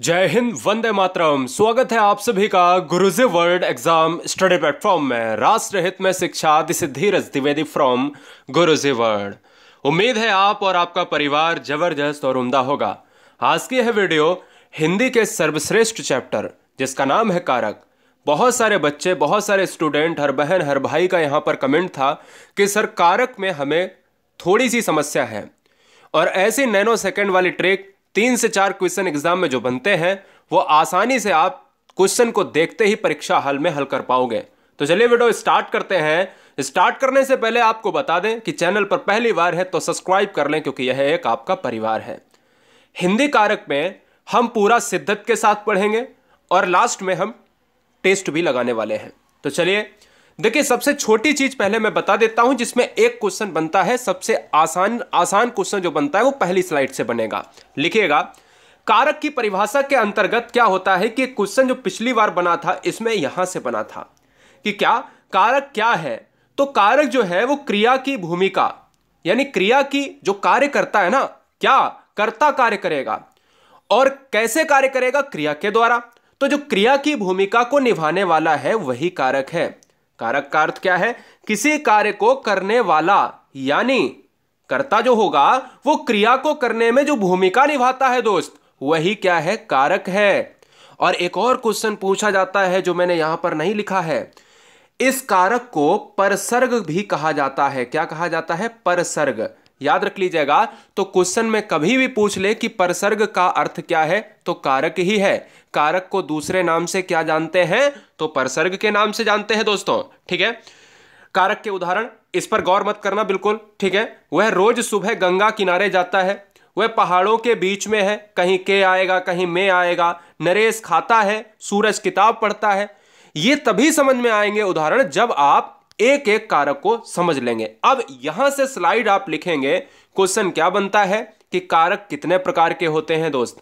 जय हिंद वंदे मातरम स्वागत है आप सभी का Guruji world exam study platform में राष्ट्र हित में शिक्षा this Dheeraj Dwivedi from Guruji world उम्मीद है आप और आपका परिवार जबरदस्त और उम्दा होगा आज की है वीडियो हिंदी के सर्वश्रेष्ठ चैप्टर जिसका नाम है कारक बहुत सारे बच्चे बहुत सारे स्टूडेंट हर बहन हर भाई का यहाँ पर कमेंट था कि सर कारक में हमें थोड़ी सी समस्या है और ऐसी नैनो सेकेंड वाली ट्रिक तीन से चार क्वेश्चन एग्जाम में जो बनते हैं वो आसानी से आप क्वेश्चन को देखते ही परीक्षा हल में हल कर पाओगे तो चलिए वीडियो स्टार्ट करते हैं स्टार्ट करने से पहले आपको बता दें कि चैनल पर पहली बार है तो सब्सक्राइब कर लें क्योंकि यह एक आपका परिवार है हिंदी कारक में हम पूरा सिद्धत के साथ पढ़ेंगे और लास्ट में हम टेस्ट भी लगाने वाले हैं तो चलिए देखिए सबसे छोटी चीज पहले मैं बता देता हूं जिसमें एक क्वेश्चन बनता है सबसे आसान आसान क्वेश्चन जो बनता है वो पहली स्लाइड से बनेगा लिखिएगा कारक की परिभाषा के अंतर्गत क्या होता है कि क्वेश्चन जो पिछली बार बना था इसमें यहां से बना था कि क्या कारक क्या है तो कारक जो है वो क्रिया की भूमिका यानी क्रिया की जो कार्य करता है ना क्या करता कार्य करेगा और कैसे कार्य करेगा क्रिया के द्वारा तो जो क्रिया की भूमिका को निभाने वाला है वही कारक है कारक का अर्थ क्या है किसी कार्य को करने वाला यानी कर्ता जो होगा वो क्रिया को करने में जो भूमिका निभाता है दोस्त वही क्या है कारक है और एक और क्वेश्चन पूछा जाता है जो मैंने यहां पर नहीं लिखा है इस कारक को परसर्ग भी कहा जाता है क्या कहा जाता है परसर्ग याद रख लीजिएगा तो क्वेश्चन में कभी भी पूछ ले कि परसर्ग का अर्थ क्या है तो कारक ही है कारक को दूसरे नाम से क्या जानते हैं तो परसर्ग के नाम से जानते हैं दोस्तों ठीक है कारक के उदाहरण इस पर गौर मत करना बिल्कुल ठीक है वह रोज सुबह गंगा किनारे जाता है वह पहाड़ों के बीच में है कहीं के आएगा कहीं में आएगा नरेश खाता है सूरज किताब पढ़ता है ये तभी समझ में आएंगे उदाहरण जब आप एक एक कारक को समझ लेंगे अब यहां से स्लाइड आप लिखेंगे क्वेश्चन क्या बनता है कि कारक कितने प्रकार के होते हैं दोस्त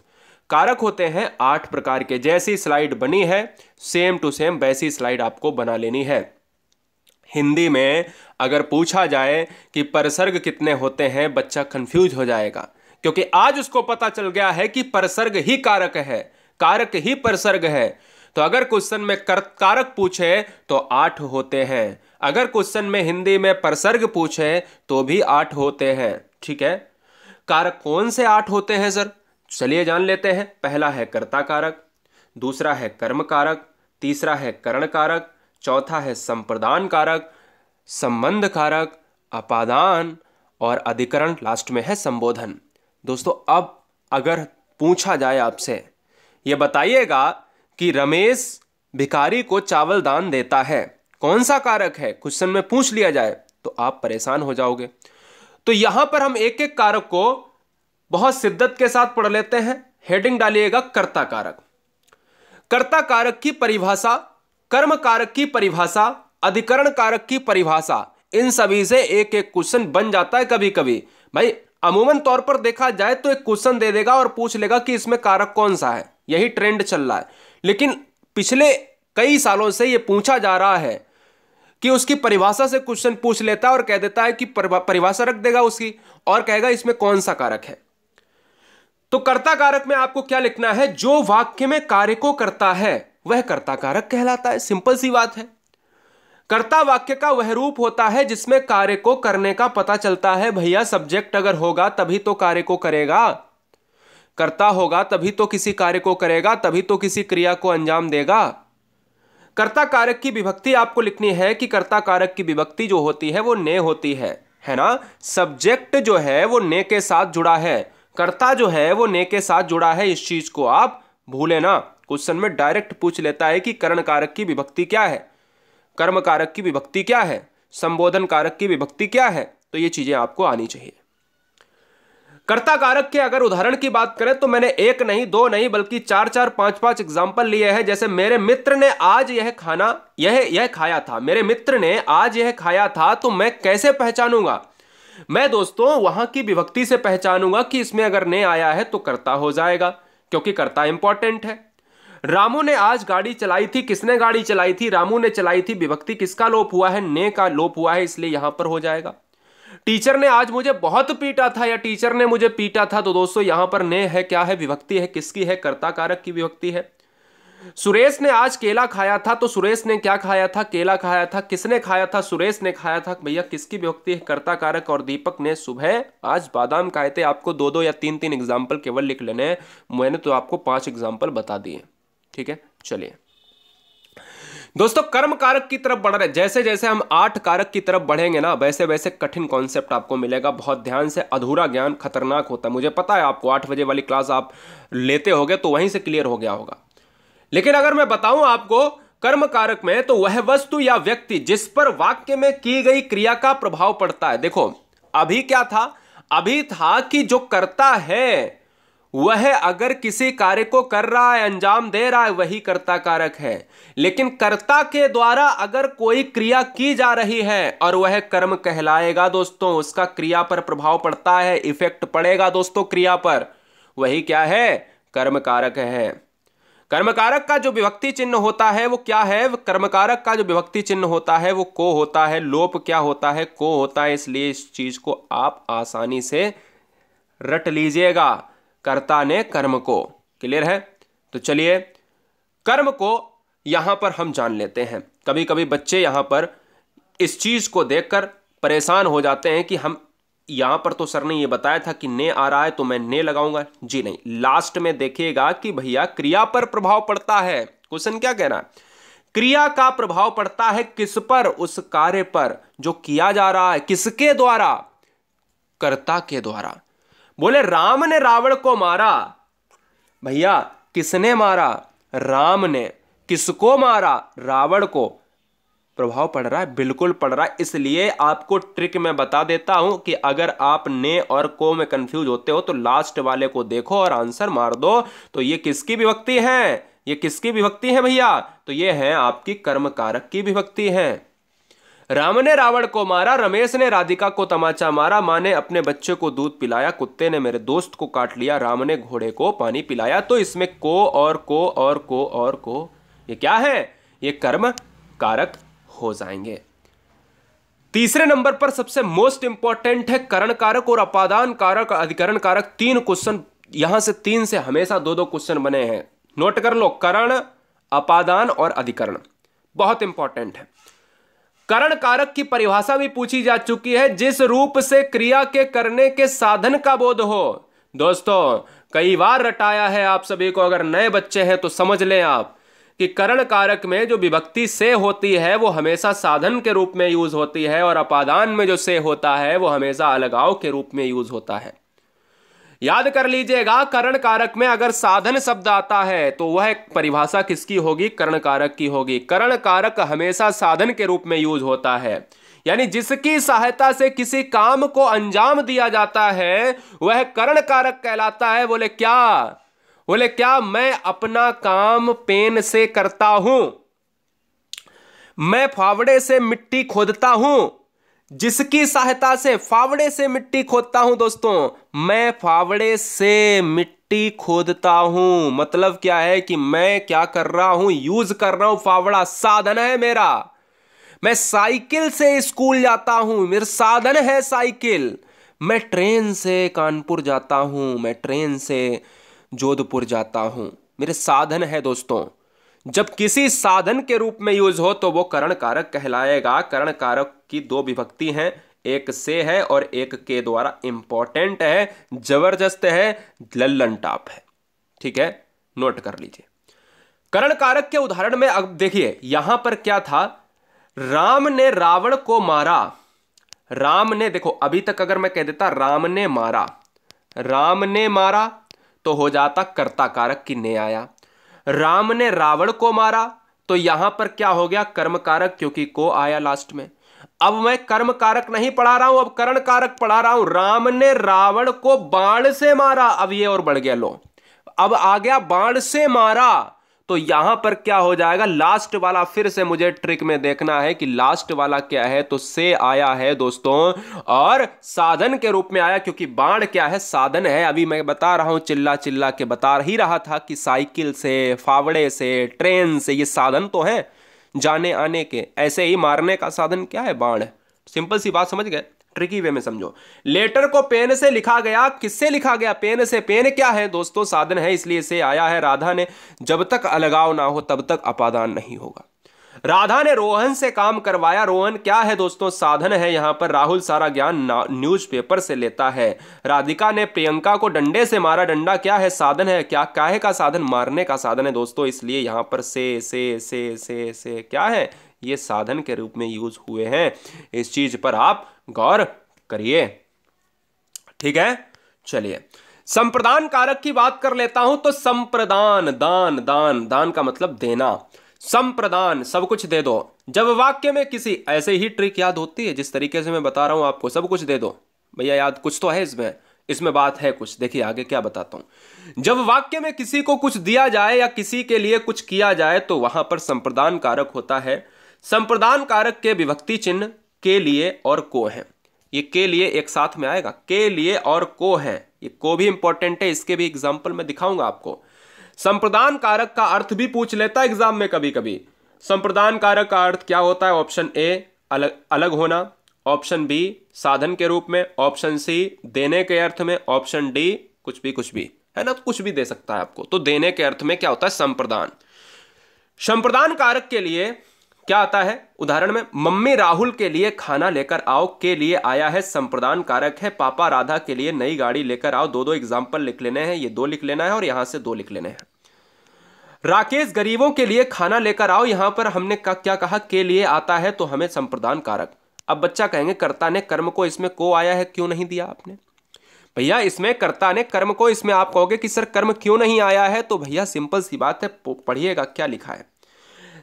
कारक होते हैं आठ प्रकार के जैसी स्लाइड बनी है सेम टू सेम वैसी स्लाइड आपको बना लेनी है हिंदी में अगर पूछा जाए कि परसर्ग कितने होते हैं बच्चा कंफ्यूज हो जाएगा क्योंकि आज उसको पता चल गया है कि परसर्ग ही कारक है कारक ही परसर्ग है तो अगर क्वेश्चन में कर, कारक पूछे तो आठ होते हैं अगर क्वेश्चन में हिंदी में परसर्ग पूछे तो भी आठ होते हैं ठीक है कारक कौन से आठ होते हैं सर चलिए जान लेते हैं पहला है कर्ता कारक दूसरा है कर्म कारक तीसरा है करण कारक चौथा है संप्रदान कारक संबंध कारक अपादान और अधिकरण लास्ट में है संबोधन दोस्तों अब अगर पूछा जाए आपसे ये बताइएगा कि रमेश भिखारी को चावल दान देता है कौन सा कारक है क्वेश्चन में पूछ लिया जाए तो आप परेशान हो जाओगे तो यहां पर हम एक एक कारक को बहुत शिद्दत के साथ पढ़ लेते हैं हेडिंग डालिएगा कर्ता कारक कर्ता कारक की परिभाषा कर्म कारक की परिभाषा अधिकरण कारक की परिभाषा इन सभी से एक एक क्वेश्चन बन जाता है कभी कभी भाई अमूमन तौर पर देखा जाए तो एक क्वेश्चन दे देगा और पूछ लेगा कि इसमें कारक कौन सा है यही ट्रेंड चल रहा है लेकिन पिछले कई सालों से ये पूछा जा रहा है कि उसकी परिभाषा से क्वेश्चन पूछ लेता है और कह देता है कि परिभाषा रख देगा उसकी और कहेगा इसमें कौन सा कारक है तो कर्ता कारक में आपको क्या लिखना है जो वाक्य में कार्य को करता है वह कर्ता कारक कहलाता है सिंपल सी बात है कर्ता वाक्य का वह रूप होता है जिसमें कार्य को करने का पता चलता है भैया सब्जेक्ट अगर होगा तभी तो कार्य को करेगा कर्ता होगा तभी तो किसी कार्य को करेगा तभी तो किसी क्रिया को अंजाम देगा कर्ता कारक की विभक्ति आपको लिखनी है कि कर्ता कारक की विभक्ति जो होती है वो ने होती है है ना सब्जेक्ट जो है वो ने के साथ जुड़ा है कर्ता जो है वो ने के साथ जुड़ा है इस चीज को आप भूले ना क्वेश्चन में डायरेक्ट पूछ लेता है कि करण कारक की विभक्ति क्या है कर्म कारक की विभक्ति क्या है संबोधन कारक की विभक्ति क्या है तो ये चीजें आपको आनी चाहिए कर्ता कारक के अगर उदाहरण की बात करें तो मैंने एक नहीं दो नहीं बल्कि चार चार पांच पांच एग्जाम्पल लिए हैं जैसे मेरे मित्र ने आज यह खाना यह यह खाया था मेरे मित्र ने आज यह खाया था तो मैं कैसे पहचानूंगा मैं दोस्तों वहां की विभक्ति से पहचानूंगा कि इसमें अगर ने आया है तो करता हो जाएगा क्योंकि करता इंपॉर्टेंट है रामू ने आज गाड़ी चलाई थी किसने गाड़ी चलाई थी रामू ने चलाई थी विभक्ति किसका लोप हुआ है ने का लोप हुआ है इसलिए यहां पर हो जाएगा टीचर ने आज मुझे बहुत पीटा था या टीचर ने मुझे पीटा था तो दोस्तों यहां पर ने है क्या है विभक्ति है किसकी है कर्ता कारक की विभक्ति है सुरेश ने आज केला खाया था तो सुरेश ने क्या खाया था केला खाया था किसने खाया था सुरेश ने खाया था भैया किसकी व्यक्ति है कर्ता कारक और दीपक ने सुबह आज बादाम खाए थे आपको दो दो या तीन तीन एग्जाम्पल केवल लिख लेने मैंने तो आपको पांच एग्जाम्पल बता दिए ठीक है चलिए दोस्तों कर्म कारक की तरफ बढ़ रहे जैसे जैसे हम आठ कारक की तरफ बढ़ेंगे ना वैसे वैसे कठिन कॉन्सेप्ट आपको मिलेगा बहुत ध्यान से अधूरा ज्ञान खतरनाक होता है मुझे पता है आपको आठ बजे वाली क्लास आप लेते होगे तो वहीं से क्लियर हो गया होगा लेकिन अगर मैं बताऊं आपको कर्म कारक में तो वह वस्तु या व्यक्ति जिस पर वाक्य में की गई क्रिया का प्रभाव पड़ता है देखो अभी क्या था अभी था कि जो करता है वह अगर किसी कार्य को कर रहा है अंजाम दे रहा है वही कर्ता कारक है लेकिन कर्ता के द्वारा अगर कोई क्रिया की जा रही है और वह कर्म कहलाएगा दोस्तों उसका क्रिया पर प्रभाव पड़ता है इफेक्ट पड़ेगा दोस्तों क्रिया पर वही क्या है कर्म कारक है कर्मकारक का जो विभक्ति चिन्ह होता है वो क्या है कर्मकारक का जो विभक्ति चिन्ह होता है वो को होता है लोप क्या होता है को होता है इसलिए इस चीज को आप आसानी से रट लीजिएगा कर्ता ने कर्म को क्लियर है तो चलिए कर्म को यहां पर हम जान लेते हैं कभी कभी बच्चे यहां पर इस चीज को देखकर परेशान हो जाते हैं कि हम यहां पर तो सर ने ये बताया था कि ने आ रहा है तो मैं ने लगाऊंगा जी नहीं लास्ट में देखिएगा कि भैया क्रिया पर प्रभाव पड़ता है क्वेश्चन क्या कह रहा है क्रिया का प्रभाव पड़ता है किस पर उस कार्य पर जो किया जा रहा है किसके द्वारा कर्ता के द्वारा बोले राम ने रावण को मारा भैया किसने मारा राम ने किसको मारा रावण को प्रभाव पड़ रहा है बिल्कुल पड़ रहा है इसलिए आपको ट्रिक मैं बता देता हूं कि अगर आप ने और को में कंफ्यूज होते हो तो लास्ट वाले को देखो और आंसर मार दो तो ये किसकी विभक्ति है ये किसकी विभक्ति है भैया तो ये है आपकी कर्म कारक की विभक्ति है राम ने रावण को मारा रमेश ने राधिका को तमाचा मारा माँ ने अपने बच्चे को दूध पिलाया कुत्ते ने मेरे दोस्त को काट लिया राम ने घोड़े को पानी पिलाया तो इसमें को और को और को और को ये क्या है ये कर्म कारक हो जाएंगे तीसरे नंबर पर सबसे मोस्ट इंपॉर्टेंट है करण कारक और अपादान कारक अधिकरण कारक तीन क्वेश्चन यहां से तीन से हमेशा दो दो क्वेश्चन बने हैं नोट कर लो करण अपादान और अधिकरण बहुत इंपॉर्टेंट है करण कारक की परिभाषा भी पूछी जा चुकी है जिस रूप से क्रिया के करने के साधन का बोध हो दोस्तों कई बार रटाया है आप सभी को अगर नए बच्चे हैं तो समझ लें आप कि करण कारक में जो विभक्ति से होती है वो हमेशा साधन के रूप में यूज होती है और अपादान में जो से होता है वो हमेशा अलगाव के रूप में यूज होता है याद कर लीजिएगा करण कारक में अगर साधन शब्द आता है तो वह परिभाषा किसकी होगी करण कारक की होगी करण कारक हमेशा साधन के रूप में यूज होता है यानी जिसकी सहायता से किसी काम को अंजाम दिया जाता है वह करण कारक कहलाता है बोले क्या बोले क्या मैं अपना काम पेन से करता हूं मैं फावड़े से मिट्टी खोदता हूं जिसकी सहायता से फावड़े से मिट्टी खोदता हूं दोस्तों मैं फावड़े से मिट्टी खोदता हूं मतलब क्या है कि मैं क्या कर रहा हूं यूज कर रहा हूं फावड़ा साधन है मेरा मैं साइकिल से स्कूल जाता हूं मेरा साधन है साइकिल मैं ट्रेन से कानपुर जाता हूं मैं ट्रेन से जोधपुर जाता हूँ मेरे साधन है दोस्तों जब किसी साधन के रूप में यूज हो तो वो करण कारक कहलाएगा करण कारक की दो विभक्ति हैं एक से है और एक के द्वारा इंपॉर्टेंट है जबरदस्त है लल्लन टाप है ठीक है नोट कर लीजिए करण कारक के उदाहरण में अब देखिए यहां पर क्या था राम ने रावण को मारा राम ने देखो अभी तक अगर मैं कह देता राम ने मारा राम ने मारा तो हो जाता कर्ता कारक किन्ने आया राम ने रावण को मारा तो यहां पर क्या हो गया कर्म कारक क्योंकि को आया लास्ट में अब मैं कर्म कारक नहीं पढ़ा रहा हूं अब करण कारक पढ़ा रहा हूं राम ने रावण को बाण से मारा अब ये और बढ़ गया लो अब आ गया बाण से मारा तो यहां पर क्या हो जाएगा लास्ट वाला फिर से मुझे ट्रिक में देखना है कि लास्ट वाला क्या है तो से आया है दोस्तों और साधन के रूप में आया क्योंकि बाण क्या है साधन है अभी मैं बता रहा हूं चिल्ला चिल्ला के बता ही रहा था कि साइकिल से फावड़े से ट्रेन से ये साधन तो है जाने आने के ऐसे ही मारने का साधन क्या है बाण सिंपल सी बात समझ गए ट्रिकी वे में समझो लेटर को पेन से लिखा गया किससे लिखा गया पेन से पेन क्या है दोस्तों साधन है इसलिए से आया है राधा ने जब तक अलगाव ना हो तब तक अपादान नहीं होगा राधा ने रोहन से काम करवाया रोहन क्या है दोस्तों साधन है यहां पर राहुल सारा ज्ञान न्यूज़पेपर से लेता है राधिका ने प्रियंका को डंडे से मारा डंडा क्या है साधन है क्या काहे का साधन मारने का साधन है दोस्तों इसलिए यहां पर से से से से से क्या है ये साधन के रूप में यूज हुए हैं इस चीज पर आप गौर करिए ठीक है चलिए संप्रदान कारक की बात कर लेता हूं तो संप्रदान दान दान दान का मतलब देना संप्रदान सब कुछ दे दो जब वाक्य में किसी ऐसे ही ट्रिक याद होती है जिस तरीके से मैं बता रहा हूं आपको सब कुछ दे दो भैया याद कुछ तो है इसमें इसमें बात है कुछ देखिए आगे क्या बताता हूं जब वाक्य में किसी को कुछ दिया जाए या किसी के लिए कुछ किया जाए तो वहां पर संप्रदान कारक होता है संप्रदान कारक के विभक्ति चिन्ह के लिए और को है ये के लिए एक साथ में आएगा के लिए और को है ये को भी इंपॉर्टेंट है इसके भी एग्जाम्पल मैं दिखाऊंगा आपको संप्रदान कारक का अर्थ भी पूछ लेता एग्जाम में कभी कभी संप्रदान कारक का अर्थ क्या होता है ऑप्शन ए अलग अलग होना ऑप्शन बी साधन के रूप में ऑप्शन सी देने के अर्थ में ऑप्शन डी कुछ भी कुछ भी है ना तो कुछ भी दे सकता है आपको तो देने के अर्थ में क्या होता है संप्रदान संप्रदान कारक के लिए क्या आता है उदाहरण में मम्मी राहुल के लिए खाना लेकर आओ के लिए आया है संप्रदान कारक है पापा राधा के लिए नई गाड़ी लेकर आओ दो दो एग्जाम्पल लिख लेने हैं ये दो लिख लेना है और यहां से दो लिख लेने हैं राकेश गरीबों के लिए खाना लेकर आओ यहां पर हमने क्या कहा के लिए आता है तो हमें संप्रदान कारक अब बच्चा कहेंगे कर्ता ने कर्म को इसमें को आया है क्यों नहीं दिया आपने भैया इसमें कर्ता ने कर्म को इसमें आप कहोगे कि सर कर्म क्यों नहीं आया है तो भैया सिंपल सी बात है पढ़िएगा क्या लिखा है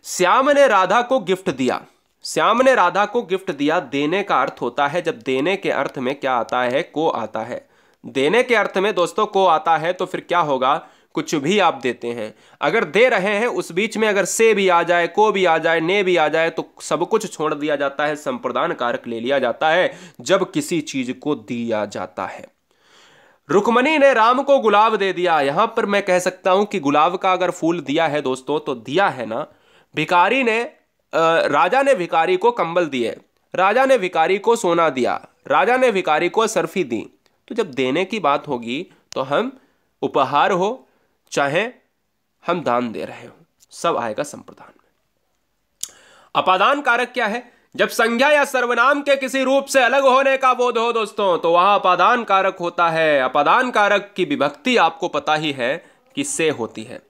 श्याम ने राधा को गिफ्ट दिया श्याम ने राधा को गिफ्ट दिया देने का अर्थ होता है जब देने के अर्थ में क्या आता है को आता है देने के अर्थ में दोस्तों को आता है तो फिर क्या होगा कुछ भी आप देते हैं अगर दे रहे हैं उस बीच में अगर से भी आ जाए को भी आ जाए ने भी आ जाए तो सब कुछ छोड़ दिया जाता है संप्रदान कारक ले लिया जाता है जब किसी चीज को दिया जाता है रुकमणी ने राम को गुलाब दे दिया यहां पर मैं कह सकता हूं कि गुलाब का अगर फूल दिया है दोस्तों तो दिया है ना भिकारी ने राजा ने भिकारी को कंबल दिए राजा ने भिकारी को सोना दिया राजा ने भिकारी को सरफी दी तो जब देने की बात होगी तो हम उपहार हो चाहे हम दान दे रहे हो सब आएगा संप्रदान में अपादान कारक क्या है जब संज्ञा या सर्वनाम के किसी रूप से अलग होने का बोध हो दोस्तों तो वहां अपादान कारक होता है अपादान कारक की विभक्ति आपको पता ही है कि से होती है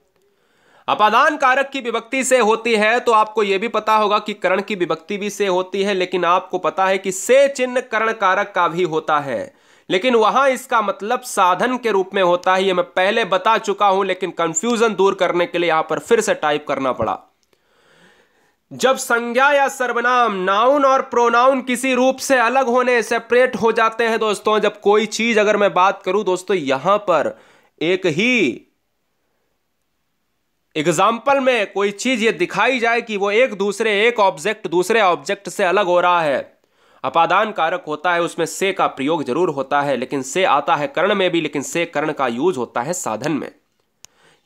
अपादान कारक की विभक्ति से होती है तो आपको यह भी पता होगा कि करण की विभक्ति भी से होती है लेकिन आपको पता है कि से चिन्ह करण कारक का भी होता है लेकिन वहां इसका मतलब साधन के रूप में होता है यह मैं पहले बता चुका हूं लेकिन कंफ्यूजन दूर करने के लिए यहां पर फिर से टाइप करना पड़ा जब संज्ञा या सर्वनाम नाउन और प्रोनाउन किसी रूप से अलग होने सेपरेट हो जाते हैं दोस्तों जब कोई चीज अगर मैं बात करूं दोस्तों यहां पर एक ही एग्जाम्पल में कोई चीज़ ये दिखाई जाए कि वो एक दूसरे एक ऑब्जेक्ट दूसरे ऑब्जेक्ट से अलग हो रहा है अपादान कारक होता है उसमें से का प्रयोग जरूर होता है लेकिन से आता है कर्ण में भी लेकिन से कर्ण का यूज होता है साधन में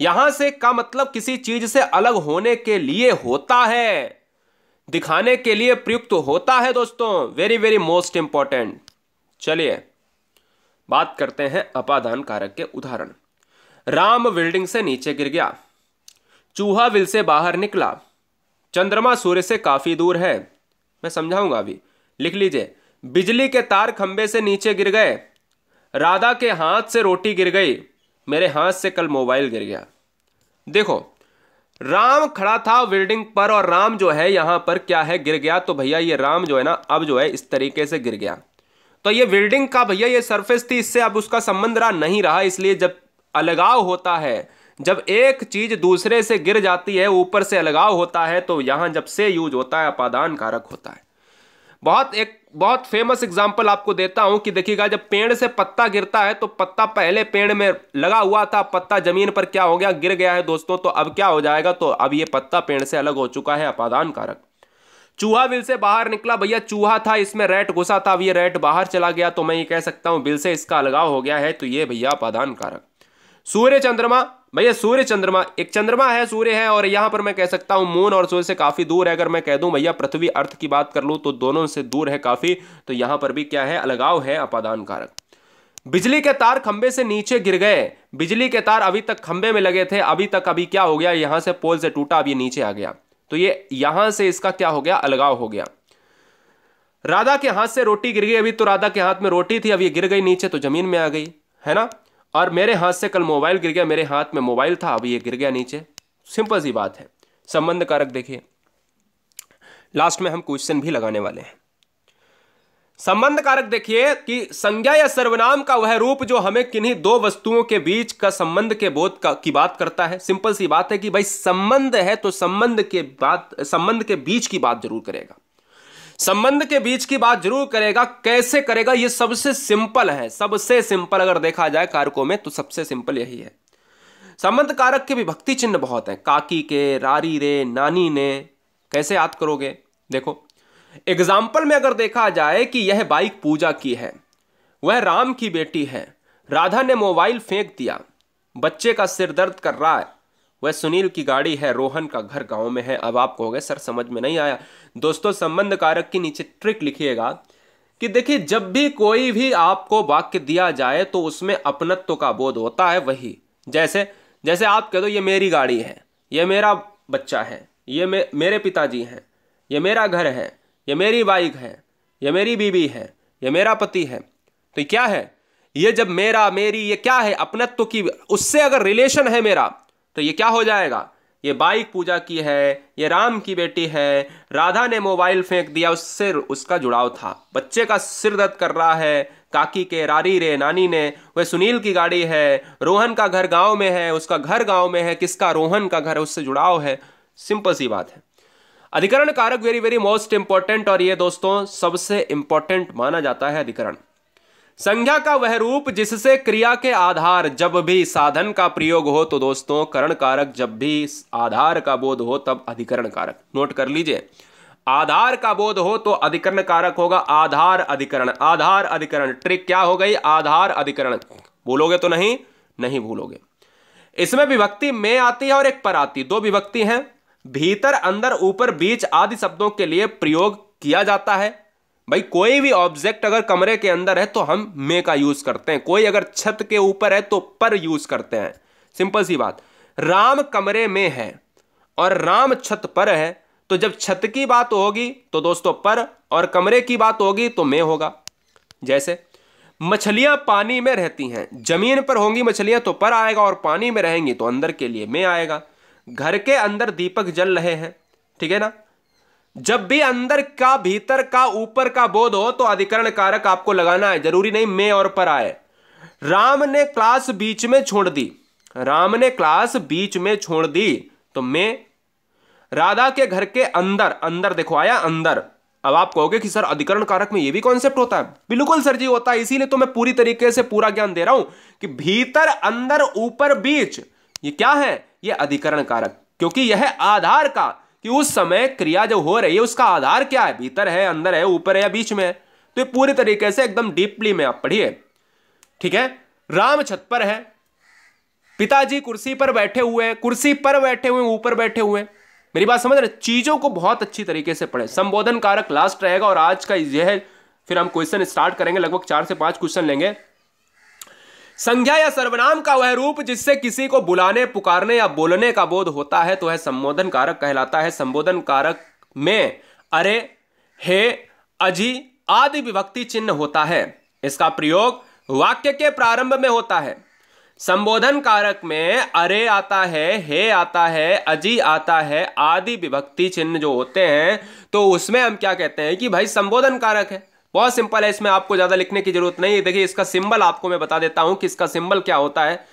यहां से का मतलब किसी चीज से अलग होने के लिए होता है दिखाने के लिए प्रयुक्त होता है दोस्तों वेरी वेरी मोस्ट इंपॉर्टेंट चलिए बात करते हैं अपादान कारक के उदाहरण राम बिल्डिंग से नीचे गिर गया चूहा विल से बाहर निकला चंद्रमा सूर्य से काफ़ी दूर है मैं समझाऊंगा अभी लिख लीजिए बिजली के तार खंबे से नीचे गिर गए राधा के हाथ से रोटी गिर गई मेरे हाथ से कल मोबाइल गिर गया देखो राम खड़ा था बिल्डिंग पर और राम जो है यहां पर क्या है गिर गया तो भैया ये राम जो है ना अब जो है इस तरीके से गिर गया तो ये बिल्डिंग का भैया ये सरफेस थी इससे अब उसका संबंध रहा नहीं रहा इसलिए जब अलगाव होता है जब एक चीज दूसरे से गिर जाती है ऊपर से अलगाव होता है तो यहां जब से यूज होता है अपादान कारक होता है बहुत एक बहुत फेमस एग्जाम्पल आपको देता हूं कि देखिएगा जब पेड़ से पत्ता गिरता है तो पत्ता पहले पेड़ में लगा हुआ था पत्ता जमीन पर क्या हो गया गिर गया है दोस्तों तो अब क्या हो जाएगा तो अब ये पत्ता पेड़ से अलग हो चुका है अपादान कारक चूहा बिल से बाहर निकला भैया चूहा था इसमें रेट घुसा था अब ये रेट बाहर चला गया तो मैं ये कह सकता हूं बिल से इसका अलगाव हो गया है तो ये भैया अपादान कारक सूर्य चंद्रमा भैया सूर्य चंद्रमा एक चंद्रमा है सूर्य है और यहाँ पर मैं कह सकता हूँ मून और सूर्य से काफ़ी दूर है अगर मैं कह दूं भैया पृथ्वी अर्थ की बात कर लूँ तो दोनों से दूर है काफ़ी तो यहाँ पर भी क्या है अलगाव है अपादान कारक बिजली के तार खंबे से नीचे गिर गए बिजली के तार अभी तक खंबे में लगे थे अभी तक अभी क्या हो गया यहां से पोल से टूटा अब ये नीचे आ गया तो ये यहां से इसका क्या हो गया अलगाव हो गया राधा के हाथ से रोटी गिर गई अभी तो राधा के हाथ में रोटी थी अब ये गिर गई नीचे तो जमीन में आ गई है ना और मेरे हाथ से कल मोबाइल गिर गया मेरे हाथ में मोबाइल था अब ये गिर गया नीचे सिंपल सी बात है संबंध कारक देखिए लास्ट में हम क्वेश्चन भी लगाने वाले हैं संबंध कारक देखिए कि संज्ञा या सर्वनाम का वह रूप जो हमें किन्हीं दो वस्तुओं के बीच का संबंध के बोध का की बात करता है सिंपल सी बात है कि भाई संबंध है तो संबंध के बात संबंध के बीच की बात जरूर करेगा संबंध के बीच की बात जरूर करेगा कैसे करेगा ये सबसे सिंपल है सबसे सिंपल अगर देखा जाए कारकों में तो सबसे सिंपल यही है संबंध कारक के विभक्ति चिन्ह बहुत हैं काकी के रारी रे नानी ने कैसे याद करोगे देखो एग्जाम्पल में अगर देखा जाए कि यह बाइक पूजा की है वह राम की बेटी है राधा ने मोबाइल फेंक दिया बच्चे का सिर दर्द कर रहा है वह सुनील की गाड़ी है रोहन का घर गांव में है अब आप कहोगे सर समझ में नहीं आया दोस्तों संबंध कारक के नीचे ट्रिक लिखिएगा कि देखिए जब भी कोई भी आपको वाक्य दिया जाए तो उसमें अपनत्व का बोध होता है वही जैसे जैसे आप कह दो ये मेरी गाड़ी है ये मेरा बच्चा है ये मे, मेरे पिताजी हैं ये मेरा घर है ये मेरी बाइक है ये मेरी बीबी है ये मेरा पति है तो क्या है ये जब मेरा मेरी ये क्या है अपनत्व की उससे अगर रिलेशन है मेरा तो ये क्या हो जाएगा ये बाइक पूजा की है ये राम की बेटी है राधा ने मोबाइल फेंक दिया उससे उसका जुड़ाव था बच्चे का सिर दर्द कर रहा है काकी के रारी रे नानी ने वह सुनील की गाड़ी है रोहन का घर गांव में है उसका घर गांव में है किसका रोहन का घर उससे जुड़ाव है सिंपल सी बात है अधिकरण कारक वेरी वेरी मोस्ट इंपॉर्टेंट और ये दोस्तों सबसे इंपॉर्टेंट माना जाता है अधिकरण संज्ञा का वह रूप जिससे क्रिया के आधार जब भी साधन का प्रयोग हो तो दोस्तों करण कारक जब भी आधार का बोध हो तब अधिकरण कारक नोट कर लीजिए आधार का बोध हो तो अधिकरण कारक होगा आधार अधिकरण आधार अधिकरण ट्रिक क्या हो गई आधार अधिकरण भूलोगे तो नहीं नहीं भूलोगे इसमें विभक्ति में आती है और एक पर आती दो विभक्ति हैं भीतर अंदर ऊपर बीच आदि शब्दों के लिए प्रयोग किया जाता है भाई कोई भी ऑब्जेक्ट अगर कमरे के अंदर है तो हम मे का यूज करते हैं कोई अगर छत के ऊपर है तो पर यूज करते हैं सिंपल सी बात राम कमरे में है और राम छत पर है तो जब छत की बात होगी तो दोस्तों पर और कमरे की बात होगी तो मे होगा जैसे मछलियां पानी में रहती हैं जमीन पर होंगी मछलियां तो पर आएगा और पानी में रहेंगी तो अंदर के लिए मे आएगा घर के अंदर दीपक जल रहे हैं ठीक है ना जब भी अंदर का भीतर का ऊपर का बोध हो तो अधिकरण कारक आपको लगाना है जरूरी नहीं मैं और पर आए राम ने क्लास बीच में छोड़ दी राम ने क्लास बीच में छोड़ दी तो मैं राधा के घर के अंदर अंदर देखो आया अंदर अब आप कहोगे कि सर अधिकरण कारक में यह भी कॉन्सेप्ट होता है बिल्कुल सर जी होता है इसीलिए तो मैं पूरी तरीके से पूरा ज्ञान दे रहा हूं कि भीतर अंदर ऊपर बीच ये क्या है ये अधिकरण कारक क्योंकि यह आधार का कि उस समय क्रिया जो हो रही है उसका आधार क्या है भीतर है अंदर है ऊपर है या बीच में है तो ये पूरी तरीके से एकदम डीपली में आप पढ़िए ठीक है राम छत पर है पिताजी कुर्सी पर बैठे हुए हैं कुर्सी पर बैठे हुए ऊपर बैठे हुए मेरी बात समझ रहे चीज़ों को बहुत अच्छी तरीके से पढ़े संबोधन कारक लास्ट रहेगा और आज का यह फिर हम क्वेश्चन स्टार्ट करेंगे लगभग चार से पांच क्वेश्चन लेंगे संज्ञा या सर्वनाम का वह रूप जिससे किसी को बुलाने पुकारने या बोलने का बोध होता है तो वह संबोधन कारक कहलाता है संबोधन कारक में अरे हे अजी आदि विभक्ति चिन्ह होता है इसका प्रयोग वाक्य के प्रारंभ में होता है संबोधन कारक में अरे आता है हे आता है अजी आता है आदि विभक्ति चिन्ह जो होते हैं तो उसमें हम क्या कहते हैं कि भाई संबोधन कारक है बहुत सिंपल है इसमें आपको ज़्यादा लिखने की जरूरत नहीं है देखिए इसका सिंबल आपको मैं बता देता हूं कि इसका सिंबल क्या होता है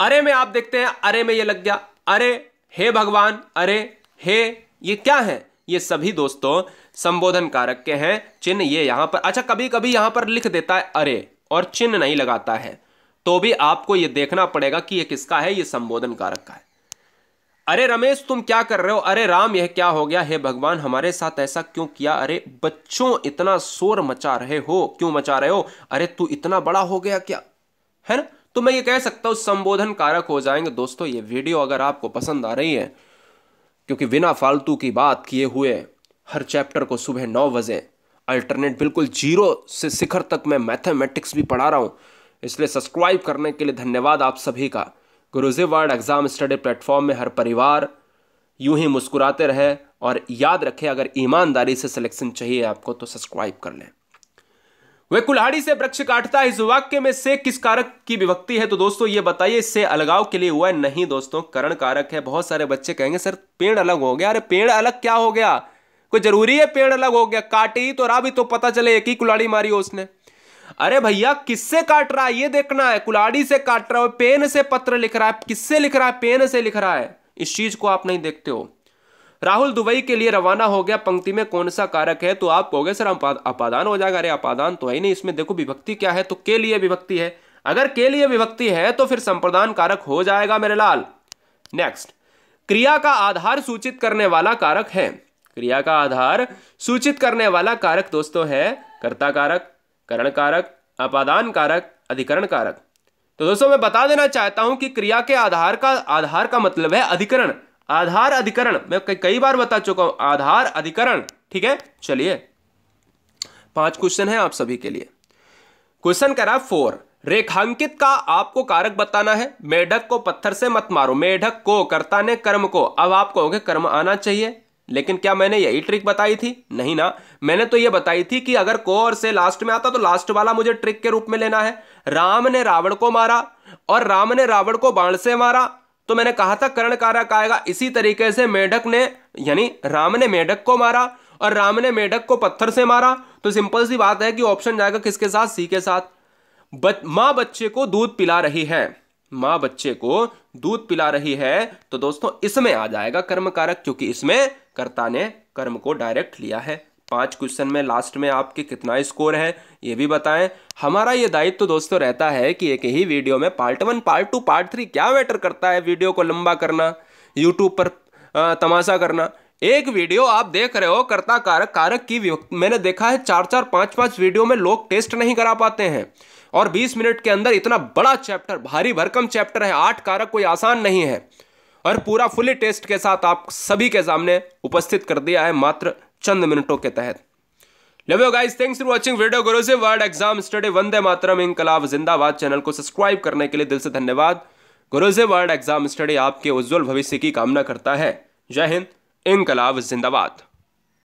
अरे में आप देखते हैं अरे में ये लग गया अरे हे भगवान अरे हे ये क्या है ये सभी दोस्तों संबोधन कारक के हैं चिन्ह ये यहां पर अच्छा कभी कभी यहां पर लिख देता है अरे और चिन्ह नहीं लगाता है तो भी आपको ये देखना पड़ेगा कि ये किसका है ये संबोधन कारक का है अरे रमेश तुम क्या कर रहे हो अरे राम यह क्या हो गया हे भगवान हमारे साथ ऐसा क्यों किया अरे बच्चों इतना शोर मचा रहे हो क्यों मचा रहे हो अरे तू इतना बड़ा हो गया क्या है ना तो मैं ये कह सकता हूं संबोधन कारक हो जाएंगे दोस्तों ये वीडियो अगर आपको पसंद आ रही है क्योंकि बिना फालतू की बात किए हुए हर चैप्टर को सुबह नौ बजे अल्टरनेट बिल्कुल जीरो से शिखर तक मैं मैथमेटिक्स भी पढ़ा रहा हूं इसलिए सब्सक्राइब करने के लिए धन्यवाद आप सभी का क्रूजिव वर्ल्ड एग्ज़ाम स्टडी प्लेटफॉर्म में हर परिवार यूं ही मुस्कुराते रहे और याद रखे अगर ईमानदारी से सिलेक्शन चाहिए आपको तो सब्सक्राइब कर लें वह कुल्हाड़ी से वृक्ष काटता है इस वाक्य में से किस कारक की विभक्ति है तो दोस्तों ये बताइए इससे अलगाव के लिए हुआ है नहीं दोस्तों करण कारक है बहुत सारे बच्चे कहेंगे सर पेड़ अलग हो गया अरे पेड़ अलग क्या हो गया कोई जरूरी है पेड़ अलग हो गया काटी तो राबी तो पता चले एक ही कुल्हाड़ी मारी हो उसने अरे भैया किससे काट रहा है ये देखना है कुलाड़ी से काट रहा है पेन से पत्र लिख रहा है किससे लिख रहा है पेन से लिख रहा है इस चीज को आप नहीं देखते हो राहुल दुबई के लिए रवाना हो गया पंक्ति में कौन सा कारक है तो आप कहोगे सर अपादान हो जाएगा अरे अपादान तो है नहीं इसमें देखो विभक्ति क्या है तो के लिए विभक्ति है अगर के लिए विभक्ति है तो फिर संप्रदान कारक हो जाएगा मेरे लाल नेक्स्ट क्रिया का आधार सूचित करने वाला कारक है क्रिया का आधार सूचित करने वाला कारक दोस्तों है कर्ता कारक करण कारक अपादान कारक अधिकरण कारक तो दोस्तों मैं बता देना चाहता हूं कि क्रिया के आधार का आधार का मतलब है अधिकरण आधार अधिकरण मैं कई बार बता चुका हूं आधार अधिकरण ठीक है चलिए पांच क्वेश्चन है आप सभी के लिए क्वेश्चन कह रहा है फोर रेखांकित का आपको कारक बताना है मेढक को पत्थर से मत मारो मेढक को कर्ता ने कर्म को अब आपको कहोगे कर्म आना चाहिए लेकिन क्या मैंने यही ट्रिक बताई थी नहीं ना मैंने तो यह बताई थी कि अगर को और से लास्ट में आता तो लास्ट वाला मुझे ट्रिक के रूप में लेना है राम ने रावण को मारा और राम ने रावण को बाण से मारा तो मैंने कहा था कर्ण कारक आएगा इसी तरीके से मेढक ने यानी राम ने मेढक को मारा और राम ने मेढक को पत्थर से मारा तो सिंपल सी बात है कि ऑप्शन जाएगा किसके साथ सी के साथ बच, माँ बच्चे को दूध पिला रही है माँ बच्चे को दूध पिला रही है तो दोस्तों इसमें आ जाएगा कर्म कारक क्योंकि इसमें कर्ता ने कर्म को डायरेक्ट लिया है पांच क्वेश्चन में लास्ट में आपके कितना स्कोर है ये भी बताएं हमारा ये दायित्व तो दोस्तों रहता है कि एक ही वीडियो में part one part two part three क्या मैटर करता है वीडियो को लंबा करना यूट्यूब पर तमाशा करना एक वीडियो आप देख रहे हो कर्ता कारक कारक की मैंने देखा है चार चार पांच पांच वीडियो में लोग टेस्ट नहीं करा पाते हैं और 20 मिनट के अंदर इतना बड़ा चैप्टर भारी भरकम चैप्टर है आठ कारक कोई आसान नहीं है और पूरा फुली टेस्ट के साथ आप सभी के सामने उपस्थित कर दिया है मात्र चंद मिनटों के तहत love you guys thanks for watching video गुरु से world exam study Vande Mataram इंकलाब जिंदाबाद चैनल को सब्सक्राइब करने के लिए दिल से धन्यवाद गुरु से वर्ड एग्जाम स्टडी आपके उज्जवल भविष्य की कामना करता है जय हिंद इंकलाब जिंदाबाद